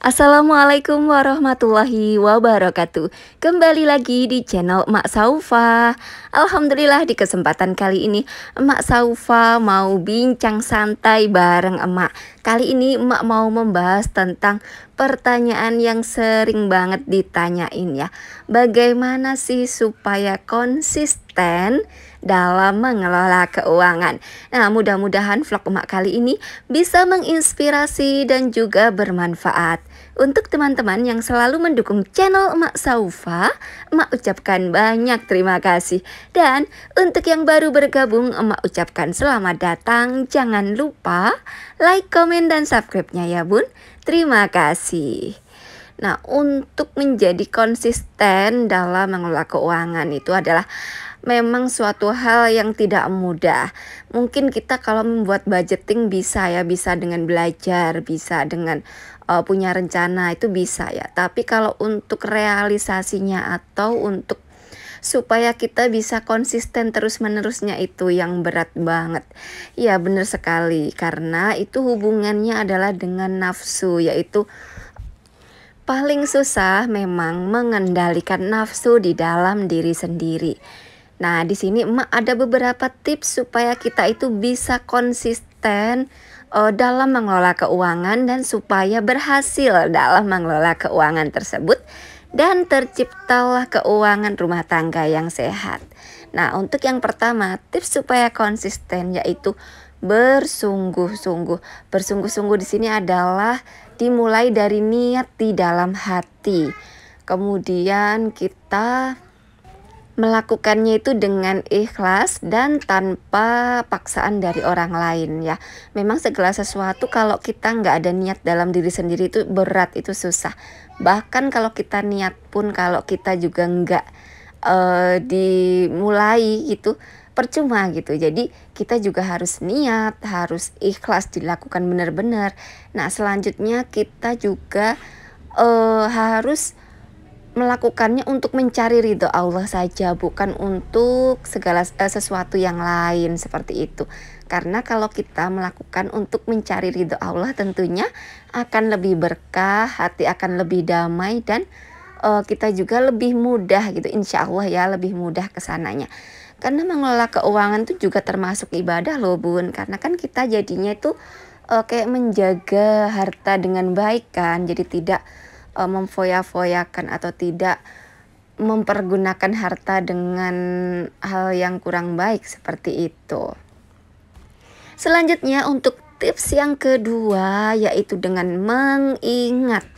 Assalamualaikum warahmatullahi wabarakatuh Kembali lagi di channel Mak Saufa Alhamdulillah di kesempatan kali ini Mak Saufa mau bincang santai bareng emak Kali ini emak mau membahas tentang pertanyaan yang sering banget ditanyain ya Bagaimana sih supaya konsisten dalam mengelola keuangan. Nah, mudah-mudahan vlog emak kali ini bisa menginspirasi dan juga bermanfaat. Untuk teman-teman yang selalu mendukung channel Emak Saufa, Emak ucapkan banyak terima kasih. Dan untuk yang baru bergabung, Emak ucapkan selamat datang. Jangan lupa like, komen, dan subscribe-nya ya bun. Terima kasih. Nah, untuk menjadi konsisten dalam mengelola keuangan itu adalah memang suatu hal yang tidak mudah. Mungkin kita kalau membuat budgeting bisa ya, bisa dengan belajar, bisa dengan uh, punya rencana itu bisa ya. Tapi kalau untuk realisasinya atau untuk supaya kita bisa konsisten terus-menerusnya itu yang berat banget. Ya benar sekali karena itu hubungannya adalah dengan nafsu yaitu paling susah memang mengendalikan nafsu di dalam diri sendiri. Nah, di sini emak ada beberapa tips supaya kita itu bisa konsisten uh, dalam mengelola keuangan dan supaya berhasil dalam mengelola keuangan tersebut dan terciptalah keuangan rumah tangga yang sehat. Nah, untuk yang pertama, tips supaya konsisten yaitu bersungguh-sungguh. Bersungguh-sungguh di sini adalah dimulai dari niat di dalam hati. Kemudian kita melakukannya itu dengan ikhlas dan tanpa paksaan dari orang lain ya. Memang segala sesuatu kalau kita nggak ada niat dalam diri sendiri itu berat itu susah. Bahkan kalau kita niat pun kalau kita juga nggak uh, dimulai gitu percuma gitu. Jadi kita juga harus niat, harus ikhlas dilakukan benar-benar. Nah selanjutnya kita juga uh, harus melakukannya untuk mencari ridho Allah saja, bukan untuk segala eh, sesuatu yang lain seperti itu. Karena kalau kita melakukan untuk mencari ridho Allah, tentunya akan lebih berkah, hati akan lebih damai dan eh, kita juga lebih mudah gitu. Insya Allah ya lebih mudah kesananya. Karena mengelola keuangan itu juga termasuk ibadah loh bun. Karena kan kita jadinya itu eh, kayak menjaga harta dengan baik kan, jadi tidak uh, memfoya-foyakan atau tidak mempergunakan harta dengan hal yang kurang baik seperti itu. Selanjutnya untuk tips yang kedua yaitu dengan mengingat.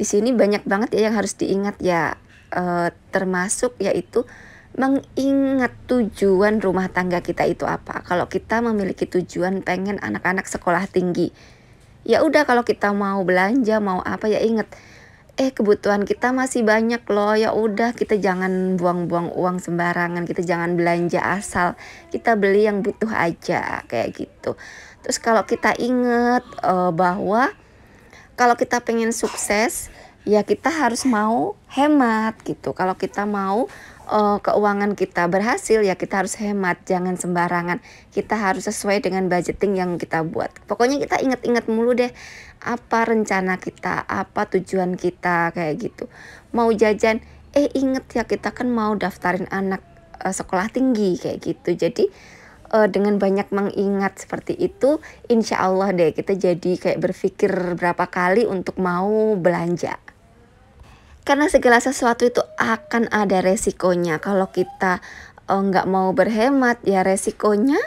Di sini banyak banget ya yang harus diingat ya e, termasuk yaitu mengingat tujuan rumah tangga kita itu apa. Kalau kita memiliki tujuan pengen anak-anak sekolah tinggi, ya udah kalau kita mau belanja mau apa ya inget eh kebutuhan kita masih banyak loh ya udah kita jangan buang-buang uang sembarangan kita jangan belanja asal kita beli yang butuh aja kayak gitu terus kalau kita inget uh, bahwa kalau kita pengen sukses ya kita harus mau hemat gitu kalau kita mau uh, keuangan kita berhasil ya kita harus hemat, jangan sembarangan. Kita harus sesuai dengan budgeting yang kita buat. Pokoknya kita ingat-ingat mulu deh apa rencana kita, apa tujuan kita kayak gitu. Mau jajan, eh inget ya kita kan mau daftarin anak uh, sekolah tinggi kayak gitu. Jadi uh, dengan banyak mengingat seperti itu, insyaallah deh kita jadi kayak berpikir berapa kali untuk mau belanja. Karena segala sesuatu itu akan ada resikonya. Kalau kita eh, nggak oh, mau berhemat, ya resikonya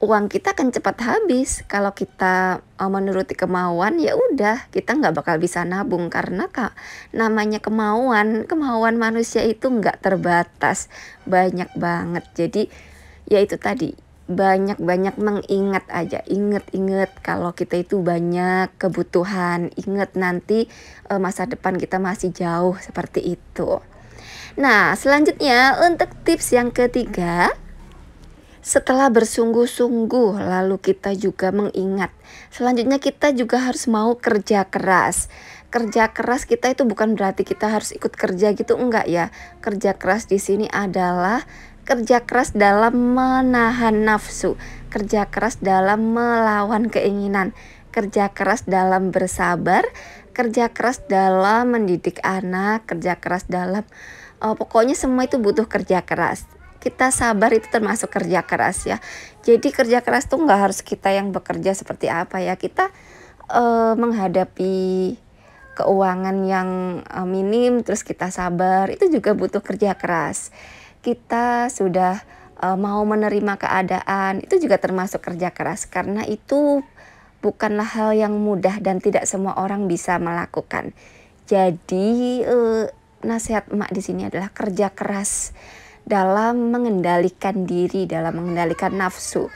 uang kita akan cepat habis kalau kita eh, menuruti kemauan ya udah kita nggak bakal bisa nabung karena kak namanya kemauan kemauan manusia itu nggak terbatas banyak banget jadi ya itu tadi banyak-banyak mengingat aja, inget-inget kalau kita itu banyak kebutuhan, inget nanti e, masa depan kita masih jauh seperti itu. Nah, selanjutnya untuk tips yang ketiga, setelah bersungguh-sungguh lalu kita juga mengingat. Selanjutnya kita juga harus mau kerja keras. Kerja keras kita itu bukan berarti kita harus ikut kerja gitu enggak ya. Kerja keras di sini adalah kerja keras dalam menahan nafsu, kerja keras dalam melawan keinginan, kerja keras dalam bersabar, kerja keras dalam mendidik anak, kerja keras dalam uh, pokoknya semua itu butuh kerja keras. Kita sabar itu termasuk kerja keras ya. Jadi kerja keras tuh nggak harus kita yang bekerja seperti apa ya. Kita uh, menghadapi keuangan yang uh, minim terus kita sabar itu juga butuh kerja keras kita sudah uh, mau menerima keadaan itu juga termasuk kerja keras karena itu bukanlah hal yang mudah dan tidak semua orang bisa melakukan. Jadi uh, nasihat emak di sini adalah kerja keras dalam mengendalikan diri, dalam mengendalikan nafsu.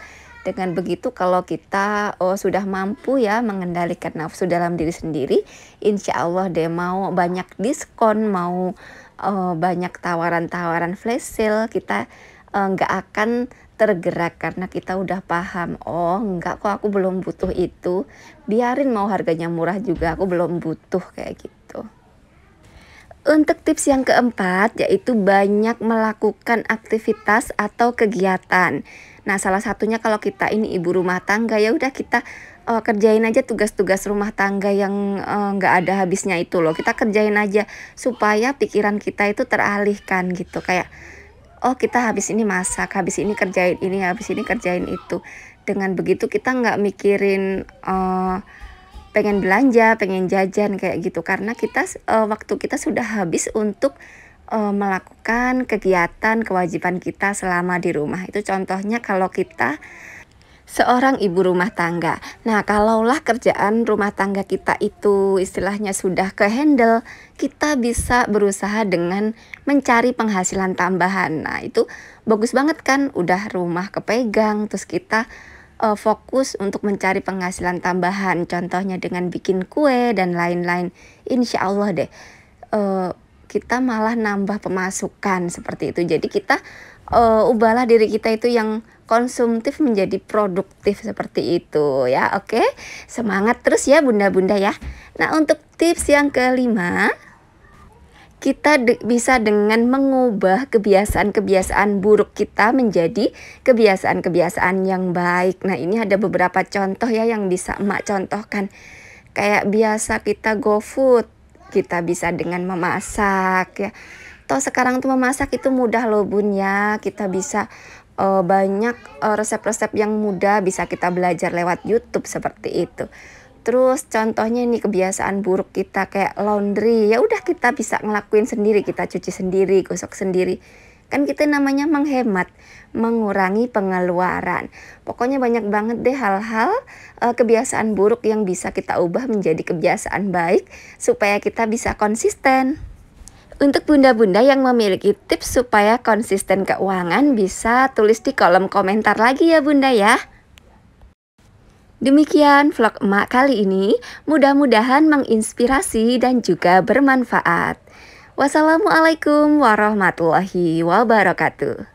Dengan begitu kalau kita oh, sudah mampu ya mengendalikan nafsu dalam diri sendiri, insya Allah deh mau banyak diskon, mau uh, banyak tawaran-tawaran flash sale kita eh, nggak uh, akan tergerak karena kita udah paham oh nggak kok aku belum butuh itu biarin mau harganya murah juga aku belum butuh kayak gitu untuk tips yang keempat yaitu banyak melakukan aktivitas atau kegiatan nah salah satunya kalau kita ini ibu rumah tangga ya udah kita uh, kerjain aja tugas-tugas rumah tangga yang eh, nggak uh, ada habisnya itu loh kita kerjain aja supaya pikiran kita itu teralihkan gitu kayak oh kita habis ini masak habis ini kerjain ini habis ini kerjain itu dengan begitu kita nggak mikirin uh, pengen belanja pengen jajan kayak gitu karena kita uh, waktu kita sudah habis untuk uh, melakukan kegiatan kewajiban kita selama di rumah itu contohnya kalau kita seorang ibu rumah tangga. Nah, kalaulah kerjaan rumah tangga kita itu istilahnya sudah ke handle, kita bisa berusaha dengan mencari penghasilan tambahan. Nah, itu bagus banget kan udah rumah kepegang terus kita uh, fokus untuk mencari penghasilan tambahan. Contohnya dengan bikin kue dan lain-lain. Insyaallah deh. Uh, kita malah nambah pemasukan seperti itu. Jadi kita uh, ubahlah diri kita itu yang konsumtif menjadi produktif seperti itu ya oke semangat terus ya bunda-bunda ya nah untuk tips yang kelima kita de bisa dengan mengubah kebiasaan-kebiasaan buruk kita menjadi kebiasaan-kebiasaan yang baik. Nah, ini ada beberapa contoh ya yang bisa emak contohkan. Kayak biasa kita go food, kita bisa dengan memasak ya. Toh sekarang tuh memasak itu mudah loh bun ya. Kita bisa uh, banyak eh, resep-resep uh, yang mudah bisa kita belajar lewat YouTube seperti itu. Terus contohnya ini kebiasaan buruk kita kayak laundry, ya udah kita bisa ngelakuin sendiri, kita cuci sendiri, gosok sendiri. Kan kita namanya menghemat, mengurangi pengeluaran. Pokoknya banyak banget deh hal-hal uh, kebiasaan buruk yang bisa kita ubah menjadi kebiasaan baik supaya kita bisa konsisten. Untuk bunda-bunda yang memiliki tips supaya konsisten keuangan bisa tulis di kolom komentar lagi ya bunda ya. Demikian vlog emak kali ini, mudah-mudahan menginspirasi dan juga bermanfaat. Wassalamualaikum warahmatullahi wabarakatuh.